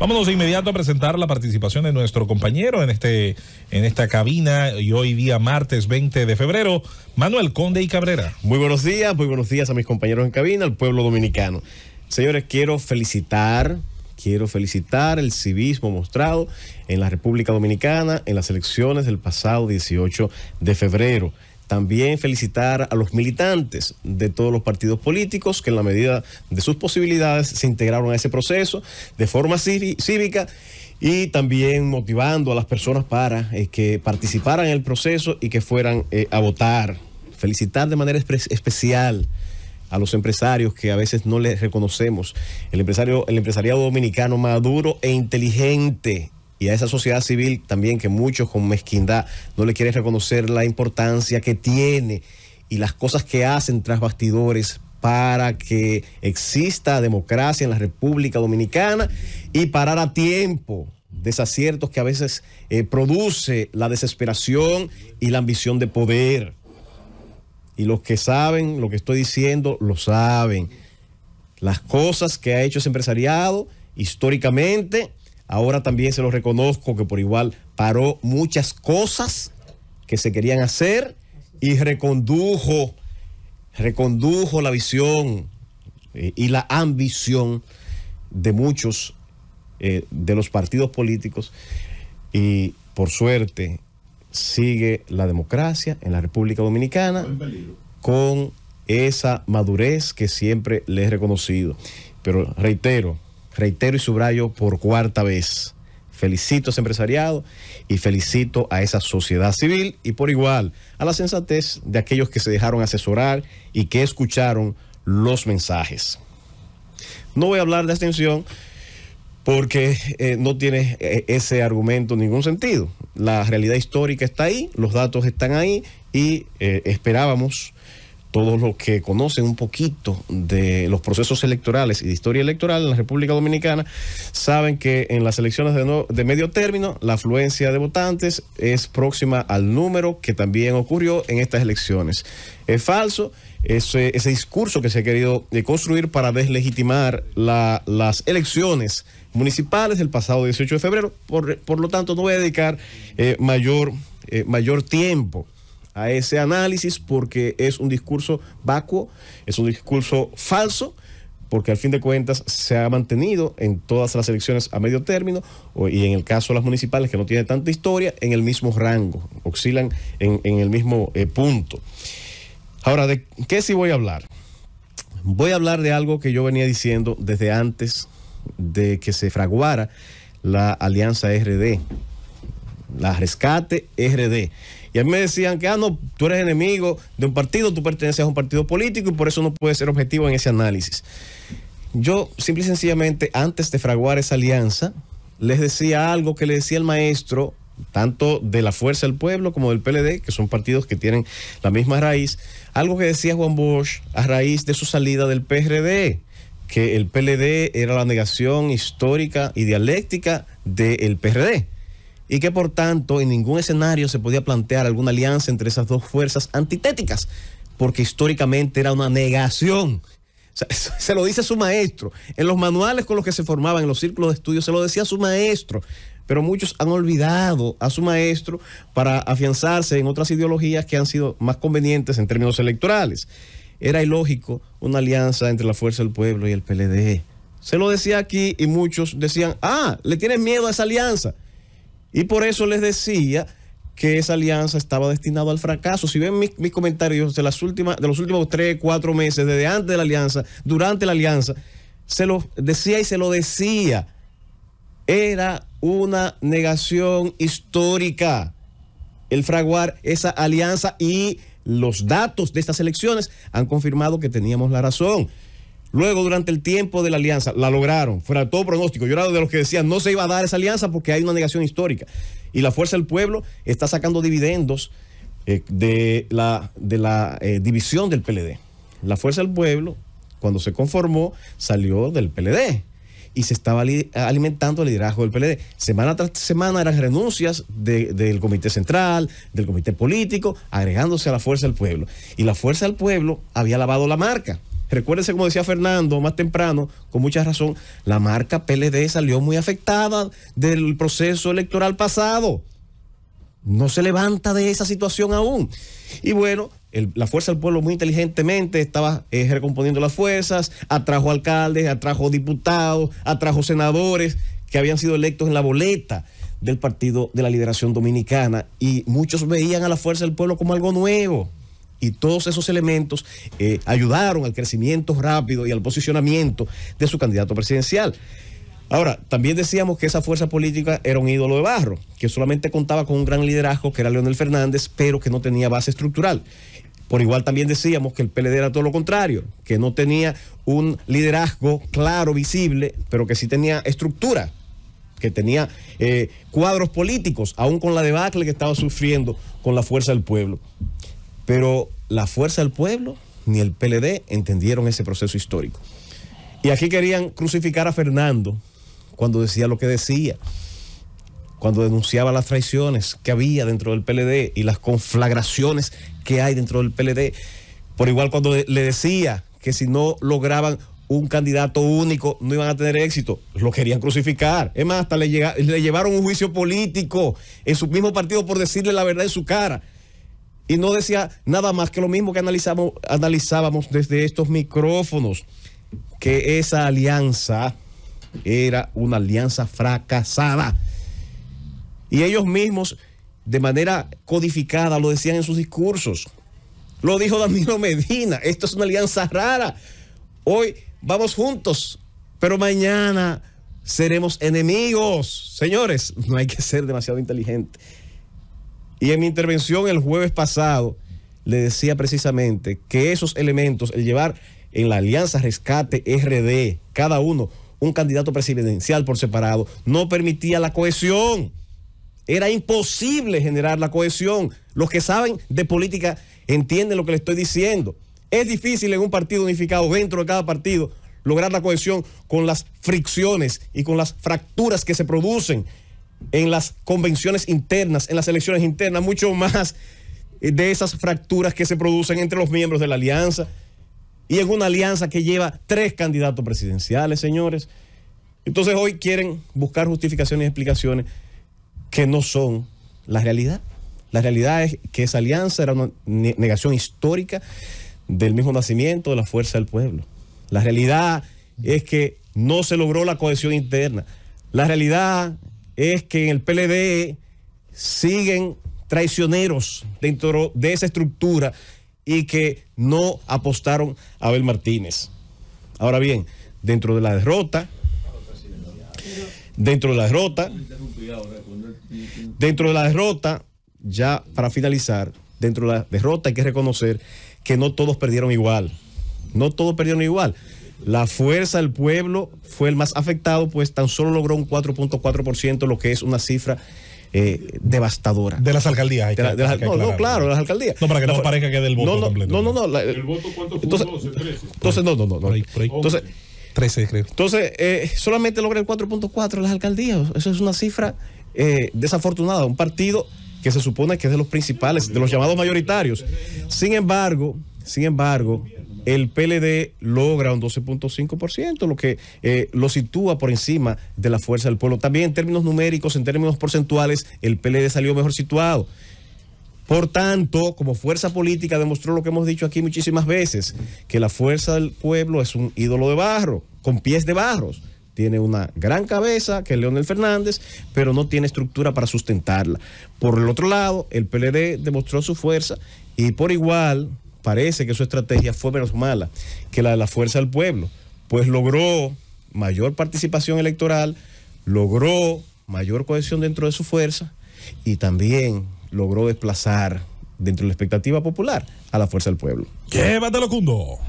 Vámonos de inmediato a presentar la participación de nuestro compañero en, este, en esta cabina y hoy día martes 20 de febrero, Manuel Conde y Cabrera. Muy buenos días, muy buenos días a mis compañeros en cabina, al pueblo dominicano. Señores, quiero felicitar, quiero felicitar el civismo mostrado en la República Dominicana en las elecciones del pasado 18 de febrero. También felicitar a los militantes de todos los partidos políticos que en la medida de sus posibilidades se integraron a ese proceso de forma cívica y también motivando a las personas para eh, que participaran en el proceso y que fueran eh, a votar. Felicitar de manera especial a los empresarios que a veces no les reconocemos. El, empresario, el empresariado dominicano maduro e inteligente y a esa sociedad civil también que muchos con mezquindad no le quieren reconocer la importancia que tiene y las cosas que hacen tras bastidores para que exista democracia en la República Dominicana y parar a tiempo desaciertos que a veces eh, produce la desesperación y la ambición de poder. Y los que saben lo que estoy diciendo, lo saben. Las cosas que ha hecho ese empresariado históricamente Ahora también se lo reconozco que por igual paró muchas cosas que se querían hacer y recondujo, recondujo la visión eh, y la ambición de muchos eh, de los partidos políticos y por suerte sigue la democracia en la República Dominicana con esa madurez que siempre le he reconocido. Pero reitero, reitero y subrayo por cuarta vez. Felicito a ese empresariado y felicito a esa sociedad civil y por igual a la sensatez de aquellos que se dejaron asesorar y que escucharon los mensajes. No voy a hablar de extensión porque eh, no tiene eh, ese argumento ningún sentido. La realidad histórica está ahí, los datos están ahí y eh, esperábamos todos los que conocen un poquito de los procesos electorales y de historia electoral en la República Dominicana saben que en las elecciones de, medio término la afluencia de votantes es próxima al número que también ocurrió en estas elecciones. Es falso ese, ese discurso que se ha querido eh, construir para deslegitimar las elecciones municipales del pasado 18 de febrero. Por, lo tanto, no voy a dedicar eh, mayor, eh, mayor tiempo a ese análisis porque es un discurso vacuo, es un discurso falso porque al fin de cuentas se ha mantenido en todas las elecciones a medio término y en el caso de las municipales que no tiene tanta historia, en el mismo rango, oscilan en, el mismo eh, punto. Ahora, ¿de qué sí voy a hablar? Voy a hablar de algo que yo venía diciendo desde antes de que se fraguara la alianza RD, la rescate RD. Y a mí me decían que, ah, no, tú eres enemigo de un partido, tú perteneces a un partido político y por eso no puedes ser objetivo en ese análisis. Yo, simple y sencillamente, antes de fraguar esa alianza, les decía algo que le decía el maestro, tanto de la Fuerza del Pueblo como del PLD, que son partidos que tienen la misma raíz, algo que decía Juan Bosch a raíz de su salida del PRD que el PLD era la negación histórica y dialéctica del PRD y que por tanto en ningún escenario se podía plantear alguna alianza entre esas dos fuerzas antitéticas, porque históricamente era una negación. se lo dice su maestro. En los manuales con los que se formaban, en los círculos de estudio, se lo decía su maestro. Pero muchos han olvidado a su maestro para afianzarse en otras ideologías que han sido más convenientes en términos electorales. Era ilógico una alianza entre la Fuerza del Pueblo y el PLD. Se lo decía aquí y muchos decían, ah, le tienes miedo a esa alianza. Y por eso les decía que esa alianza estaba destinada al fracaso. Si ven mis, comentarios de, las últimas, de los últimos tres, cuatro meses, desde antes de la alianza, durante la alianza, se lo decía y se lo decía. Era una negación histórica el fraguar esa alianza y los datos de estas elecciones han confirmado que teníamos la razón. Luego, durante el tiempo de la alianza, la lograron, fuera todo pronóstico. Yo era de los que decían, no se iba a dar esa alianza porque hay una negación histórica. Y la Fuerza del Pueblo está sacando dividendos eh, de la, eh, división del PLD. La Fuerza del Pueblo, cuando se conformó, salió del PLD y se estaba alimentando el liderazgo del PLD. Semana tras semana eran renuncias del Comité Central, del Comité Político, agregándose a la Fuerza del Pueblo. Y la Fuerza del Pueblo había lavado la marca. Recuérdense, como decía Fernando más temprano, con mucha razón, la marca PLD salió muy afectada del proceso electoral pasado. No se levanta de esa situación aún. Y bueno, la fuerza del pueblo muy inteligentemente estaba eh, recomponiendo las fuerzas, atrajo alcaldes, atrajo diputados, atrajo senadores que habían sido electos en la boleta del Partido de la Liberación Dominicana y muchos veían a la fuerza del pueblo como algo nuevo y todos esos elementos eh, ayudaron al crecimiento rápido y al posicionamiento de su candidato presidencial. Ahora, también decíamos que esa fuerza política era un ídolo de barro, que solamente contaba con un gran liderazgo, que era Leonel Fernández, pero que no tenía base estructural. Por igual también decíamos que el PLD era todo lo contrario, que no tenía un liderazgo claro, visible, pero que sí tenía estructura, que tenía eh, cuadros políticos, aún con la debacle que estaba sufriendo con la fuerza del pueblo. Pero la fuerza del pueblo ni el PLD entendieron ese proceso histórico. Y aquí querían crucificar a Fernando cuando decía lo que decía, cuando denunciaba las traiciones que había dentro del PLD y las conflagraciones que hay dentro del PLD. Por igual cuando le decía que si no lograban un candidato único no iban a tener éxito, lo querían crucificar. Es más, hasta le, le llevaron un juicio político en su mismo partido por decirle la verdad en su cara y no decía nada más que lo mismo que analizábamos desde estos micrófonos, que esa alianza era una alianza fracasada. Y ellos mismos, de manera codificada, lo decían en sus discursos. Lo dijo Danilo Medina, esto es una alianza rara. Hoy vamos juntos, pero mañana seremos enemigos. Señores, no hay que ser demasiado inteligente. Y en mi intervención el jueves pasado le decía precisamente que esos elementos, el llevar en la Alianza Rescate RD, cada uno un candidato presidencial por separado, no permitía la cohesión. Era imposible generar la cohesión. Los que saben de política entienden lo que le estoy diciendo. Es difícil en un partido unificado, dentro de cada partido, lograr la cohesión con las fricciones y con las fracturas que se producen en las convenciones internas, en las elecciones internas, mucho más eh, de esas fracturas que se producen entre los miembros de la alianza y es una alianza que lleva tres candidatos presidenciales, señores. Entonces hoy quieren buscar justificaciones y explicaciones que no son la realidad. La realidad es que esa alianza era una negación histórica del mismo nacimiento de la fuerza del pueblo. La realidad es que no se logró la cohesión interna. La realidad es que en el PLD siguen traicioneros dentro de esa estructura y que no apostaron a Abel Martínez. Ahora bien, dentro de la derrota, dentro de la derrota, dentro de la derrota, ya para finalizar, dentro de la derrota hay que reconocer que no todos perdieron igual. No todos perdieron igual. La fuerza del pueblo fue el más afectado, pues tan solo logró un 4.4%, lo que es una cifra eh, devastadora. De las alcaldías. no, no, claro, de las alcaldías. No, para que no, parezca que del voto no, No, no, ¿El voto Entonces, Entonces, no, no, no. Entonces, creo. Entonces, eh, solamente logra el 4.4 las alcaldías. Eso es una cifra eh, desafortunada. Un partido que se supone que es de los principales, de los llamados mayoritarios. Sin embargo, sin embargo, el PLD logra un 12.5%, lo que eh, lo sitúa por encima de la fuerza del pueblo. También en términos numéricos, en términos porcentuales, el PLD salió mejor situado. Por tanto, como fuerza política demostró lo que hemos dicho aquí muchísimas veces, que la fuerza del pueblo es un ídolo de barro, con pies de barros. Tiene una gran cabeza, que es Leonel Fernández, pero no tiene estructura para sustentarla. Por el otro lado, el PLD demostró su fuerza y por igual parece que su estrategia fue menos mala que la de la fuerza del pueblo, pues logró mayor participación electoral, logró mayor cohesión dentro de su fuerza y también logró desplazar dentro de la expectativa popular a la fuerza del pueblo. Llévatelo, Cundo.